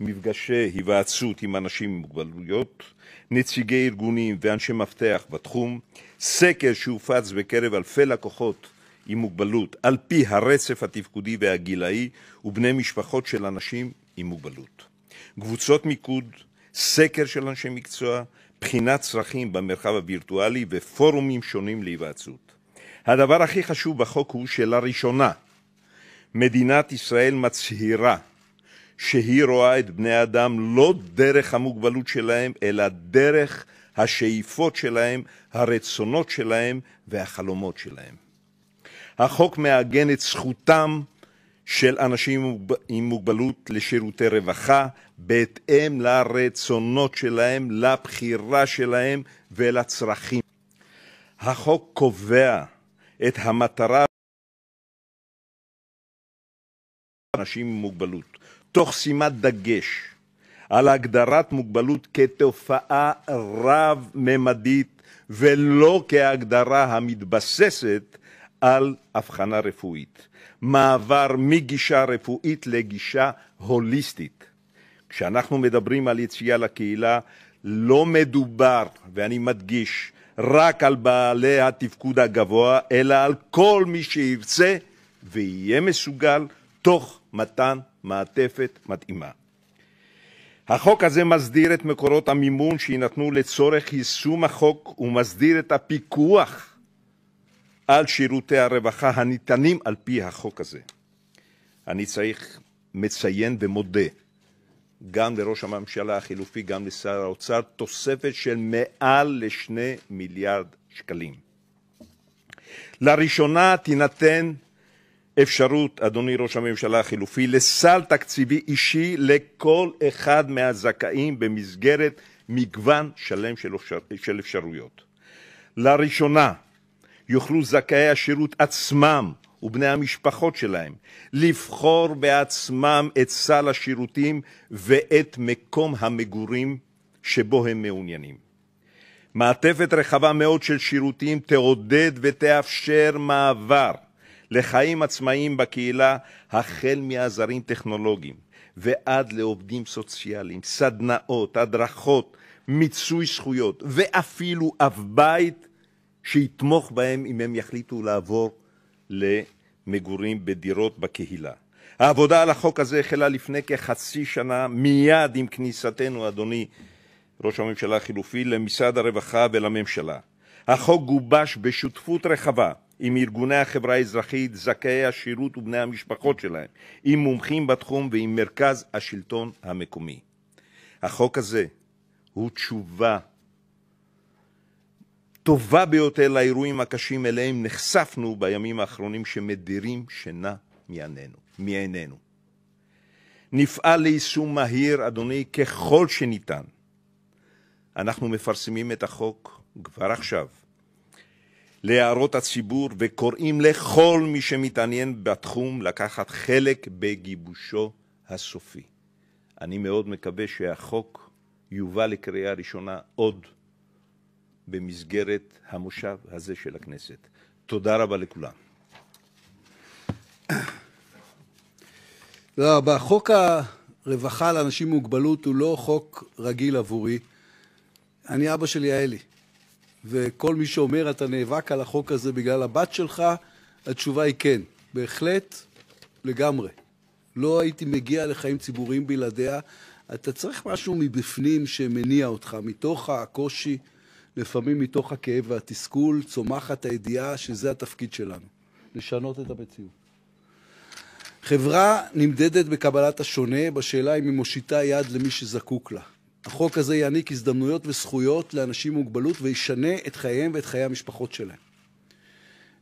מפגשי היוועצות עם אנשים עם מוגבלויות, נציגי ארגונים ואנשי מפתח בתחום, סקר שהופץ בקרב אלפי לקוחות עם מוגבלות על פי הרצף התפקודי והגילאי ובני משפחות של אנשים עם מוגבלות, קבוצות מיקוד, סקר של אנשי מקצוע, בחינת צרכים במרחב הווירטואלי ופורומים שונים להיוועצות. הדבר הכי חשוב בחוק הוא שלראשונה מדינת ישראל מצהירה שהיא רואה את בני האדם לא דרך המוגבלות שלהם, אלא דרך השאיפות שלהם, הרצונות שלהם והחלומות שלהם. החוק מעגן את זכותם של אנשים עם מוגבלות לשירותי רווחה בהתאם לרצונות שלהם, לבחירה שלהם ולצרכים. החוק קובע את המטרה אנשים עם מוגבלות תוך שימת דגש על הגדרת מוגבלות כתופעה רב-ממדית ולא כהגדרה המתבססת על הבחנה רפואית. מעבר מגישה רפואית לגישה הוליסטית. כשאנחנו מדברים על יציאה לקהילה, לא מדובר, ואני מדגיש, רק על בעלי התפקוד הגבוה, אלא על כל מי שירצה ויהיה מסוגל, תוך מתן מעטפת מתאימה. החוק הזה מסדיר את מקורות המימון שיינתנו לצורך יישום החוק ומסדיר את הפיקוח על שירותי הרווחה הניתנים על-פי החוק הזה. אני צריך, מציין ומודה גם לראש הממשלה החילופי, גם לשר האוצר, תוספת של מעל ל מיליארד שקלים. לראשונה תינתן אפשרות לסל תקציבי אישי לכל אחד מהזכאים במסגרת מגוון שלם של אפשרויות: לראשונה יוכלו זכאי השירות עצמם ובני המשפחות שלהם לבחור בעצמם את סל השירותים ואת מקום המגורים שבו הם מעוניינים. מעטפת רחבה מאוד של שירותים תעודד ותאפשר מעבר לחיים עצמאיים בקהילה, החל מעזרים טכנולוגיים ועד לעובדים סוציאליים, סדנאות, הדרכות, מיצוי זכויות, ואפילו אב בית שיתמוך בהם אם הם יחליטו לעבור למגורים בדירות בקהילה. העבודה על החוק הזה החלה לפני כחצי שנה, מיד עם כניסתנו, אדוני ראש הממשלה החילופי, למשרד הרווחה ולממשלה. החוק גובש בשותפות רחבה עם ארגוני החברה האזרחית, זכאי השירות ובני המשפחות שלהם, עם מומחים בתחום ועם מרכז השלטון המקומי. החוק הזה הוא תשובה טובה ביותר לאירועים הקשים אליהם נחשפנו בימים האחרונים שמדירים שינה מעינינו. מעינינו. נפעל ליישום מהיר, אדוני, ככל שניתן. אנחנו מפרסמים את החוק כבר עכשיו, להערות הציבור וקוראים לכל מי שמתעניין בתחום לקחת חלק בגיבושו הסופי. אני מאוד מקווה שהחוק יובא לקריאה ראשונה עוד במסגרת המושב הזה של הכנסת. תודה רבה לכולם. תודה רבה. חוק הרווחה לאנשים עם מוגבלות הוא לא חוק רגיל עבורי. אני אבא היה לי. וכל מי שאומר, אתה נאבק על החוק הזה בגלל הבת שלך, התשובה היא כן, בהחלט, לגמרי. לא הייתי מגיע לחיים ציבוריים בלעדיה. אתה צריך משהו מבפנים שמניע אותך, מתוך הקושי, לפעמים מתוך הכאב והתסכול, צומחת הידיעה שזה התפקיד שלנו, לשנות את המציאות. חברה נמדדת בקבלת השונה, בשאלה אם היא מושיטה יד למי שזקוק לה. החוק הזה יעניק הזדמנויות וזכויות לאנשים עם מוגבלות וישנה את חייהם ואת חיי המשפחות שלהם.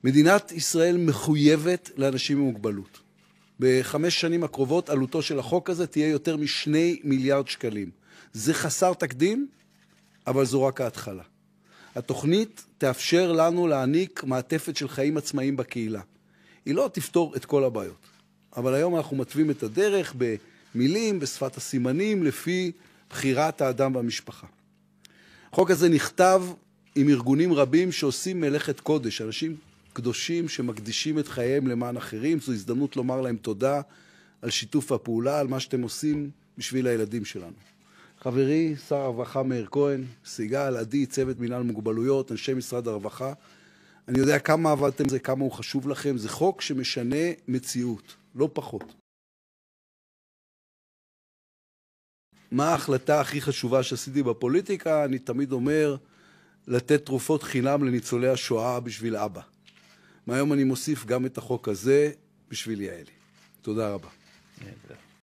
מדינת ישראל מחויבת לאנשים עם מוגבלות. בחמש שנים הקרובות עלותו של החוק הזה תהיה יותר משני מיליארד שקלים. זה חסר תקדים, אבל זו רק ההתחלה. התוכנית תאפשר לנו להעניק מעטפת של חיים עצמאיים בקהילה. היא לא תפתור את כל הבעיות, אבל היום אנחנו מתווים את הדרך במילים, בשפת הסימנים, לפי בחירת האדם במשפחה. החוק הזה נכתב עם ארגונים רבים שעושים מלאכת קודש, אנשים קדושים שמקדישים את חייהם למען אחרים, זו הזדמנות לומר להם תודה על שיתוף הפעולה, על מה שאתם עושים בשביל הילדים שלנו. חברי שר הרווחה מאיר כהן, סיגל, עדי, צוות מינהל מוגבלויות, אנשי משרד הרווחה, אני יודע כמה עבדתם זה, כמה הוא חשוב לכם. זה חוק שמשנה מציאות, לא פחות. מה ההחלטה הכי חשובה שעשיתי בפוליטיקה? אני תמיד אומר, לתת תרופות חינם לניצולי השואה בשביל אבא. מהיום אני מוסיף גם את החוק הזה בשביל יעלי. תודה רבה. Yeah, yeah.